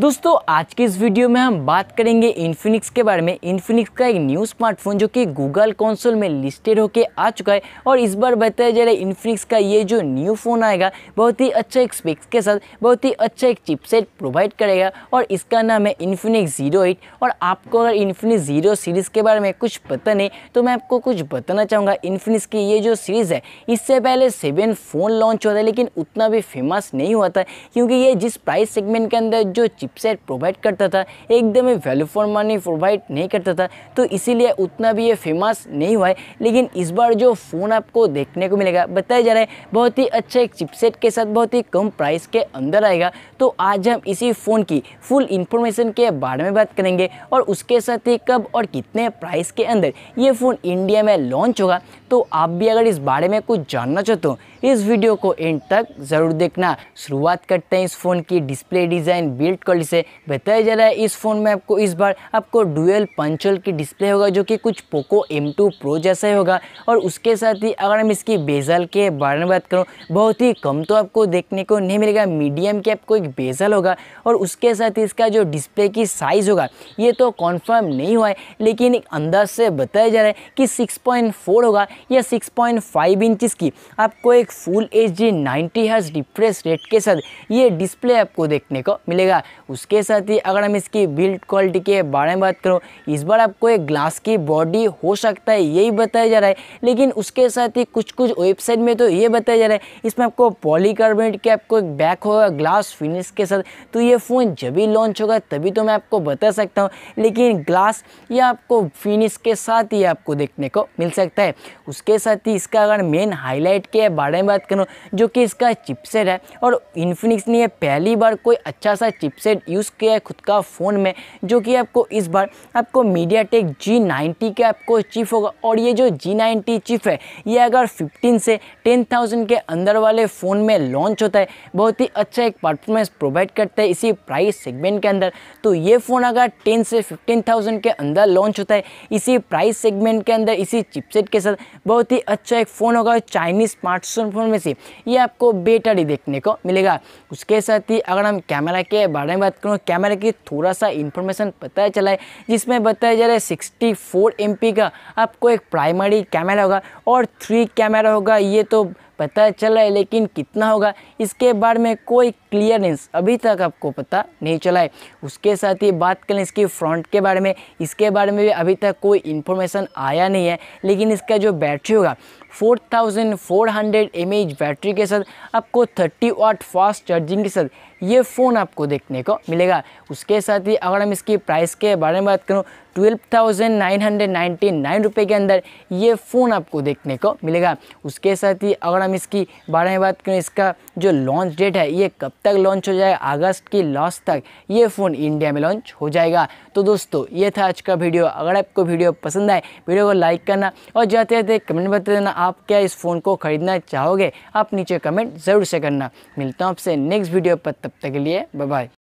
दोस्तों आज के इस वीडियो में हम बात करेंगे इन्फिनिक्स के बारे में इन्फिनिक्स का एक न्यू स्मार्टफोन जो कि गूगल कौनसोल में लिस्टेड होके आ चुका है और इस बार बताया जा रहा है इन्फिनिक्स का ये जो न्यू फ़ोन आएगा बहुत ही अच्छा एक स्पेक्स के साथ बहुत ही अच्छा एक चिपसेट प्रोवाइड करेगा और इसका नाम है इन्फिनिक्स ज़ीरो और आपको अगर इन्फिनिक्स ज़ीरो सीरीज़ के बारे में कुछ पता नहीं तो मैं आपको कुछ बताना चाहूँगा इन्फिनिक्स की ये जो सीरीज़ है इससे पहले सेवन फ़ोन लॉन्च हुआ था लेकिन उतना भी फेमस नहीं हुआ था क्योंकि ये जिस प्राइस सेगमेंट के अंदर जो चिपसेट प्रोवाइड करता था एकदम ही वैल्यू फॉर मनी प्रोवाइड नहीं करता था तो इसीलिए उतना भी ये फेमस नहीं हुआ है लेकिन इस बार जो फ़ोन आपको देखने को मिलेगा बताया जा रहा है बहुत ही अच्छा एक चिपसेट के साथ बहुत ही कम प्राइस के अंदर आएगा तो आज हम इसी फ़ोन की फुल इन्फॉर्मेशन के बारे में बात करेंगे और उसके साथ ही कब और कितने प्राइस के अंदर ये फ़ोन इंडिया में लॉन्च होगा तो आप भी अगर इस बारे में कुछ जानना चाहते हो इस वीडियो को एंड तक ज़रूर देखना शुरुआत करते हैं इस फ़ोन की डिस्प्ले डिज़ाइन बिल्ड कर वर्ल्ड से बताया जा रहा है इस फ़ोन में आपको इस बार आपको डुअल पंचल की डिस्प्ले होगा जो कि कुछ पोको M2 प्रो जैसा ही होगा और उसके साथ ही अगर हम इसकी बेजल के बारे में बात करूँ बहुत ही कम तो आपको देखने को नहीं मिलेगा मीडियम के आपको एक बेजल होगा और उसके साथ ही इसका जो डिस्प्ले की साइज़ होगा ये तो कॉन्फर्म नहीं हुआ है लेकिन एक अंदाज से बताया जा रहा है कि 6.4 होगा या 6.5 इंचिस की आपको एक full H D ninety hertz refresh rate के साथ ये डिस्प्ले आपको देखने को मिलेगा उसके साथ ही अगर हम इसकी बिल्ड क्वालिटी के बारे में बात करूँ इस बार आपको एक ग्लास की बॉडी हो सकता है यही बताया जा रहा है लेकिन उसके साथ ही कुछ कुछ वेबसाइट में तो ये बताया जा रहा है इसमें आपको पॉलीकार्बोनेट के आपको एक बैक होगा ग्लास फिनिश के साथ तो ये फ़ोन जब भी लॉन्च होगा तभी तो मैं आपको बता सकता हूँ लेकिन ग्लास ये आपको फिनिश के साथ ही आपको देखने को मिल सकता है उसके साथ ही इसका अगर मेन हाईलाइट के बारे में बात करूँ जो कि इसका चिपसेट है और इन्फिनिक्स ने पहली बार कोई अच्छा सा चिपसेट एंड्रॉयड यूज़ किया है खुद का फ़ोन में जो कि आपको इस बार आपको मीडिया टेक जी नाइन्टी का आपको चिप होगा और ये जो जी नाइन्टी चिप है ये अगर फिफ्टीन से टेन थाउजेंड के अंदर वाले फ़ोन में लॉन्च होता है बहुत ही अच्छा एक परफॉर्मेंस प्रोवाइड करता है इसी प्राइस सेगमेंट के अंदर तो ये फ़ोन अगर टेन से फिफ्टीन थाउजेंड के अंदर लॉन्च होता है इसी प्राइस सेगमेंट के अंदर इसी चिपसेट के साथ बहुत ही अच्छा एक फ़ोन होगा चाइनीज़ स्मार्टफोन फ़ोन में से ये आपको बेटर ही देखने को मिलेगा उसके साथ ही अगर हम कैमरा के बारे में बात करूँ कैमरे की थोड़ा सा इन्फॉर्मेशन पता चला है जिसमें बताया जा रहा है सिक्सटी फोर एम का आपको एक प्राइमरी कैमरा होगा और थ्री कैमरा होगा ये तो पता चला है लेकिन कितना होगा इसके बारे में कोई क्लियरेंस अभी तक आपको पता नहीं चला है उसके साथ ही बात करें इसकी फ्रंट के बारे में इसके बारे में भी अभी तक कोई इन्फॉर्मेशन आया नहीं है लेकिन इसका जो बैटरी होगा 4400 mAh बैटरी के साथ आपको 30 वाट फास्ट चार्जिंग के साथ ये फ़ोन आपको देखने को मिलेगा उसके साथ ही अगर हम इसकी प्राइस के बारे में बात करूँ twelve thousand nine hundred ninety nine के अंदर ये फ़ोन आपको देखने को मिलेगा उसके साथ ही अगर हम इसकी बारे में बात करें इसका जो लॉन्च डेट है ये कब तक लॉन्च हो जाए अगस्त की लास्ट तक ये फ़ोन इंडिया में लॉन्च हो जाएगा तो दोस्तों ये था आज का वीडियो अगर आपको वीडियो पसंद आए वीडियो को लाइक करना और जाते जाते कमेंट बता देना आप क्या इस फ़ोन को ख़रीदना चाहोगे आप नीचे कमेंट ज़रूर से करना मिलता हूँ आपसे नेक्स्ट वीडियो पर तब तक के लिए बाय